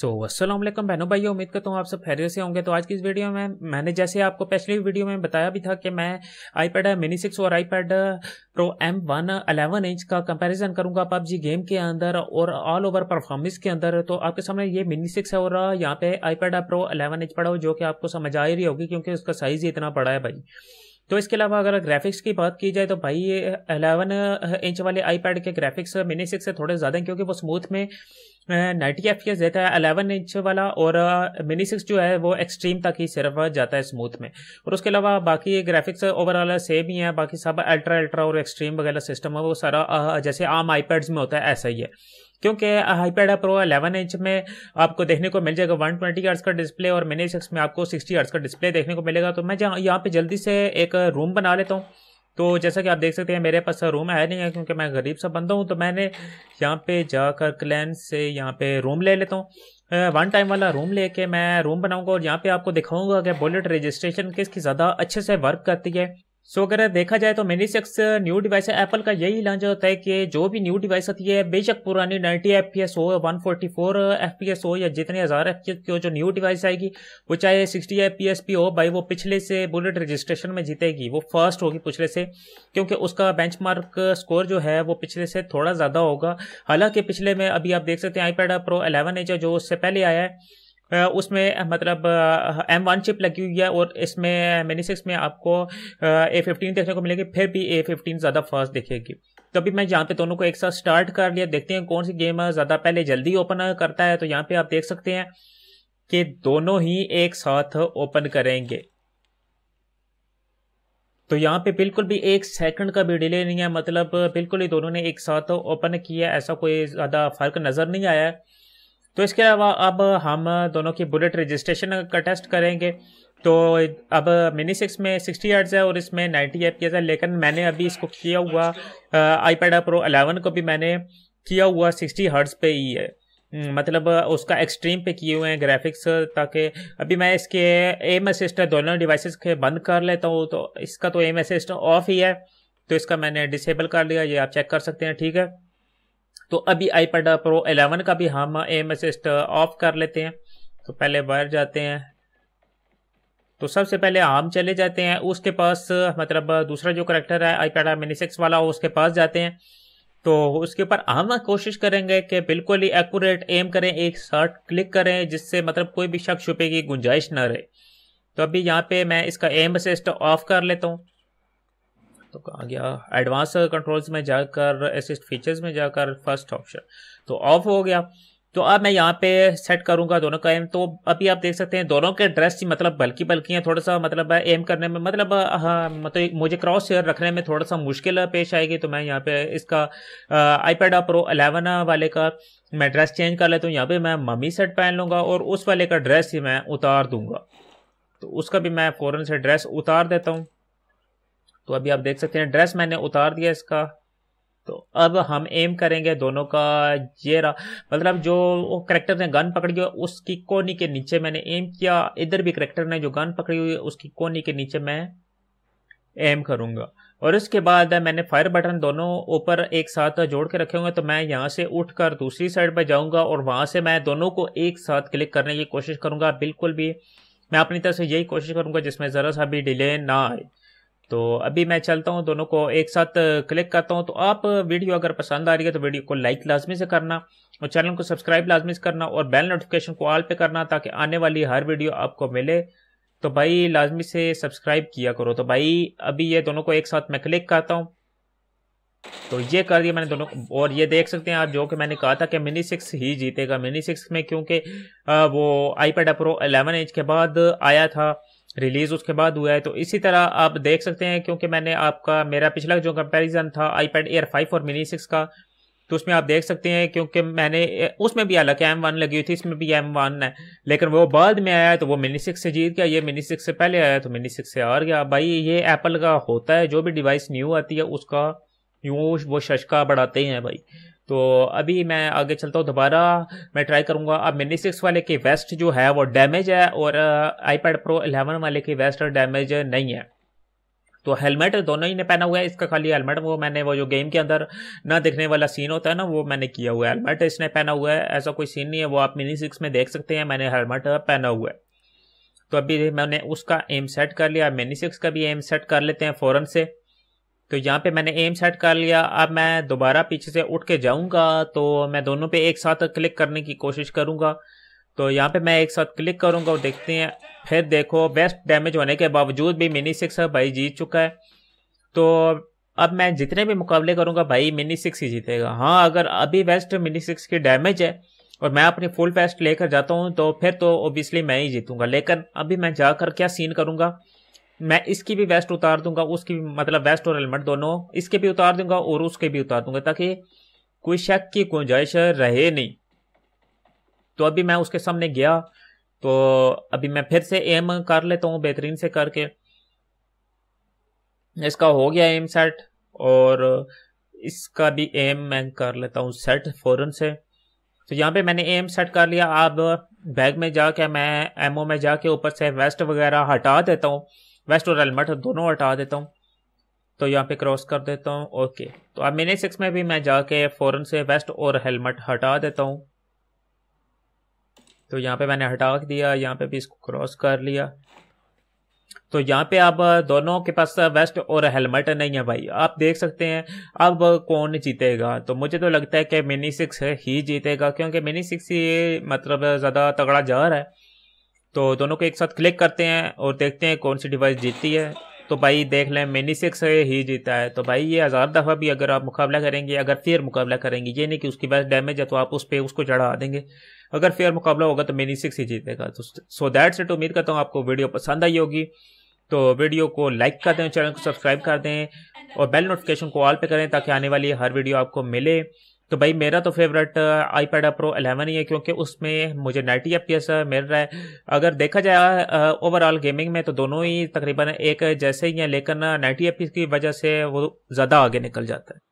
सो असलम बहनों भाई उम्मीद करता हूँ आप सब फैरियर से होंगे तो आज की इस वीडियो में मैंने जैसे आपको पिछली वीडियो में बताया भी था कि मैं आई पैड मिनी सिक्स और iPad pro M one eleven inch का कंपैरिजन करूंगा पबजी गेम के अंदर और ऑल ओवर परफॉर्मेंस के अंदर तो आपके सामने ये मिनी सिक्स है और यहाँ पे पैड प्रो अलेवन इंच पड़ा हो जो कि आपको समझ आ ही रही होगी क्योंकि उसका साइज ही इतना बड़ा है भाई तो इसके अलावा अगर ग्राफिक्स की बात की जाए तो भाई ये अलेवन इंच वाले आईपैड के ग्राफिक्स मिनी सिक्स से थोड़े ज़्यादा हैं क्योंकि वो स्मूथ में नाइटी एफ के देता है अलेवन इंच वाला और मिनी सिक्स जो है वो एक्सट्रीम तक ही सिर्फ जाता है स्मूथ में और उसके अलावा बाकी ग्राफिक्स ओवरऑल सेम ही है बाकी सब अल्ट्रा अल्ट्रा और एक्सट्रीम वगैरह सिस्टम है वो सारा जैसे आम आई में होता है ऐसा ही है क्योंकि हाईपैड प्रो 11 इंच में आपको देखने को मिल जाएगा 120 ट्वेंटी का डिस्प्ले और मिनी शख्स में आपको 60 हर्ट्स का डिस्प्ले देखने को मिलेगा तो मैं जहाँ यहाँ पे जल्दी से एक रूम बना लेता हूँ तो जैसा कि आप देख सकते हैं मेरे पास रूम है नहीं है क्योंकि मैं गरीब सा बंदा हूँ तो मैंने यहाँ पे जाकर क्लैन से यहाँ पे रूम ले लेता हूँ वन टाइम वाला रूम लेके मैं रूम बनाऊंगा और यहाँ पे आपको दिखाऊंगा कि बुलेट रजिस्ट्रेशन किसकी ज़्यादा अच्छे से वर्क करती है सो so, अगर देखा जाए तो मेनी सेक्स न्यू डिवाइस है एप्पल का यही लॉन्च होता है कि जो भी न्यू डिवाइस होती है बेशक पुरानी 90 एफ पी एस हो one forty four F P S हो या जितने हज़ार एफ पी एस की हो जो न्यू डिवाइस आएगी वो चाहे sixty F P S P हो भाई वो पिछले से बुलेट रजिस्ट्रेशन में जीतेगी वो फर्स्ट होगी पिछले से क्योंकि उसका बेंच स्कोर uh, जो है वो पिछले से थोड़ा ज़्यादा होगा हालांकि पिछले में अभी आप देख सकते हैं आई पैड प्रो एलेवन है जो उससे पहले आया है उसमें मतलब एम वन चिप लगी हुई है और इसमें मिनी सिक्स में आपको ए फिफ्टीन देखने को मिलेगी फिर भी ए फिफ्टीन ज़्यादा फास्ट दिखेगी तो अभी मैं यहाँ पे दोनों को एक साथ स्टार्ट कर लिया देखते हैं कौन सी गेम ज़्यादा पहले जल्दी ओपन करता है तो यहाँ पे आप देख सकते हैं कि दोनों ही एक साथ ओपन करेंगे तो यहाँ पे बिल्कुल भी एक सेकंड का भी डिले नहीं है मतलब बिल्कुल ही दोनों ने एक साथ ओपन किया ऐसा कोई ज़्यादा फर्क नज़र नहीं आया है तो इसके अलावा अब हम दोनों की बुलेट रजिस्ट्रेशन का टेस्ट करेंगे तो अब मिनी सिक्स में सिक्सटी यार्ड्स है और इसमें नाइन्टी एफ है लेकिन मैंने अभी इसको किया हुआ आईपैड प्रो अलेवन को भी मैंने किया हुआ सिक्सटी हर्ट्स पे ही है हम्म, मतलब उसका एक्सट्रीम पे किए हुए हैं ग्राफिक्स ताकि अभी मैं इसके एम असिस्ट दोनों डिवाइसेस के बंद कर लेता हूँ तो इसका तो एम असिस्ट ऑफ ही है तो इसका मैंने डिसेबल कर लिया ये आप चेक कर सकते हैं ठीक है तो अभी आईपैड प्रो 11 का भी हम एम असिस्ट ऑफ कर लेते हैं तो पहले वायर जाते हैं तो सबसे पहले हम चले जाते हैं उसके पास मतलब दूसरा जो करेक्टर है आईपैड मिनी सिक्स वाला उसके पास जाते हैं तो उसके ऊपर हम कोशिश करेंगे कि बिल्कुल ही एक्यूरेट एम करें एक शर्ट क्लिक करें जिससे मतलब कोई भी शक छुपे की गुंजाइश ना रहे तो अभी यहाँ पे मैं इसका एम असिस्ट ऑफ कर लेता हूँ तो कहा गया एडवांस कंट्रोल्स में जाकर असिस्ट फीचर्स में जाकर फर्स्ट ऑप्शन तो ऑफ हो गया तो अब मैं यहाँ पे सेट करूंगा दोनों का एम तो अभी आप देख सकते हैं दोनों के ड्रेस मतलब बल्कि बल्कि हैं थोड़ा सा मतलब एम करने में मतलब हाँ मतलब मुझे क्रॉस हेयर रखने में थोड़ा सा मुश्किल पेश आएगी तो मैं यहाँ पे इसका आईपैड प्रो 11 वाले का मैं ड्रेस चेंज कर लेता हूँ यहाँ पे मैं मम्मी सेट पहन लूँगा और उस वाले का ड्रेस ही मैं उतार दूंगा तो उसका भी मैं फ़ौरन से ड्रेस उतार देता हूँ तो अभी आप देख सकते हैं ड्रेस मैंने उतार दिया इसका तो अब हम एम करेंगे दोनों का ये रहा मतलब जो करेक्टर ने गन पकड़ी हुई उसकी कोनी के नीचे मैंने एम किया इधर भी करेक्टर ने जो गन पकड़ी हुई है उसकी कोनी के नीचे मैं एम करूंगा और उसके बाद मैंने फायर बटन दोनों ऊपर एक साथ जोड़ के रखे होंगे तो मैं यहाँ से उठकर दूसरी साइड पर जाऊँगा और वहाँ से मैं दोनों को एक साथ क्लिक करने की कोशिश करूँगा बिल्कुल भी मैं अपनी तरफ से यही कोशिश करूँगा जिसमें ज़रा सा भी डिले ना आए तो अभी मैं चलता हूँ दोनों को एक साथ क्लिक करता हूँ तो आप वीडियो अगर पसंद आ रही है तो वीडियो को लाइक लाजमी से करना और चैनल को सब्सक्राइब लाजमी से करना और बेल नोटिफिकेशन को ऑल पे करना ताकि आने वाली हर वीडियो आपको मिले तो भाई लाजमी से सब्सक्राइब किया करो तो भाई अभी ये दोनों को एक साथ मैं क्लिक करता हूँ तो ये कर दिया मैंने दोनों और ये देख सकते हैं आप जो कि मैंने कहा था कि मिनी सिक्स ही जीतेगा मिनी सिक्स में क्योंकि वो आईपैड प्रो 11 इंच के बाद आया था रिलीज़ उसके बाद हुआ है तो इसी तरह आप देख सकते हैं क्योंकि मैंने आपका मेरा पिछला जो कंपैरिजन था आईपैड एयर फाइव और मिनी सिक्स का तो उसमें आप देख सकते हैं क्योंकि मैंने उसमें भी हालांकि एम वन लगी हुई थी इसमें भी एम वन है लेकिन वो बाद में आया तो वो मिनी सिक्स से जीत गया ये मिनी सिक्स से पहले आया तो मिनी सिक्स से हार गया भाई ये एप्पल का होता है जो भी डिवाइस न्यू आती है उसका यूँ वो शशका बढ़ाते हैं भाई तो अभी मैं आगे चलता हूँ दोबारा मैं ट्राई करूँगा अब मिनी सिक्स वाले के वेस्ट जो है वो डैमेज है और आईपैड प्रो एलेवन वाले के वेस्ट डैमेज नहीं है तो हेलमेट दोनों ही ने पहना हुआ है इसका खाली हेलमेट वो मैंने वो जो गेम के अंदर ना दिखने वाला सीन होता है ना वो मैंने किया हुआ है हेलमेट इसने पहना हुआ है ऐसा कोई सीन नहीं है वो आप मिनी सिक्स में देख सकते हैं मैंने हेलमेट पहना हुआ है तो अभी मैंने उसका एम सेट कर लिया मिनी सिक्स का भी एम सेट कर लेते हैं फ़ौरन से तो यहाँ पे मैंने एम सेट कर लिया अब मैं दोबारा पीछे से उठ के जाऊँगा तो मैं दोनों पे एक साथ क्लिक करने की कोशिश करूँगा तो यहाँ पे मैं एक साथ क्लिक करूँगा और देखते हैं फिर देखो बेस्ट डैमेज होने के बावजूद भी मिनी सिक्स भाई जीत चुका है तो अब मैं जितने भी मुकाबले करूँगा भाई मिनी सिक्स ही जीतेगा हाँ अगर अभी बेस्ट मिनी सिक्स की डैमेज है और मैं अपनी फुल बेस्ट लेकर जाता हूँ तो फिर तो ओबियसली मैं ही जीतूँगा लेकिन अभी मैं जाकर क्या सीन करूँगा मैं इसकी भी वेस्ट उतार दूंगा उसकी भी मतलब वेस्ट और हेलमेट दोनों इसके भी उतार दूंगा और उसके भी उतार दूंगा ताकि कोई शक की गुंजाइश रहे नहीं तो अभी मैं उसके सामने गया तो अभी मैं फिर से एम कर लेता हूँ बेहतरीन से करके इसका हो गया एम सेट और इसका भी एम मैं कर लेता हूँ सेट फ़ौरन से तो यहाँ पे मैंने एम सेट कर लिया अब बैग में जाके मैं एमओ में जाके ऊपर से वेस्ट वगैरह हटा देता हूँ वेस्ट और हेलमेट दोनों हटा देता हूँ तो यहाँ पे क्रॉस कर देता हूँ ओके तो अब मिनी सिक्स में भी मैं जाके फ़ौरन से वेस्ट और हेलमेट हटा देता हूँ तो यहाँ पे मैंने हटा दिया यहाँ पे भी इसको क्रॉस कर लिया तो यहाँ पे अब दोनों के पास वेस्ट और हेलमेट नहीं है भाई आप देख सकते हैं अब कौन जीतेगा तो मुझे तो लगता है कि मिनी सिक्स ही जीतेगा क्योंकि मिनी सिक्स ये मतलब ज़्यादा तगड़ा जहर है तो दोनों को एक साथ क्लिक करते हैं और देखते हैं कौन सी डिवाइस जीतती है तो भाई देख लें मिनी सिक्स ही जीता है तो भाई ये हज़ार दफ़ा भी अगर आप मुकाबला करेंगे अगर फेयर मुकाबला करेंगे ये नहीं कि उसकी वैस डैमेज है तो आप उस पर उसको चढ़ा देंगे अगर फेयर मुकाबला होगा तो मिनी सिक्स ही जीतेगा तो सो दैट सेट उम्मीद करता हूँ आपको वीडियो पसंद आई होगी तो वीडियो को लाइक कर दें चैनल को सब्सक्राइब कर दें और बेल नोटिफिकेशन को ऑल पे करें ताकि आने वाली हर वीडियो आपको मिले तो भाई मेरा तो favourite iPad pro eleven ही है क्योंकि उसमें मुझे नाइटी एफ uh, मिल रहा है अगर देखा जाए ओवरऑल uh, गेमिंग में तो दोनों ही तकरीबन एक जैसे ही हैं लेकिन नाइटी uh, एफ की वजह से वो ज़्यादा आगे निकल जाता है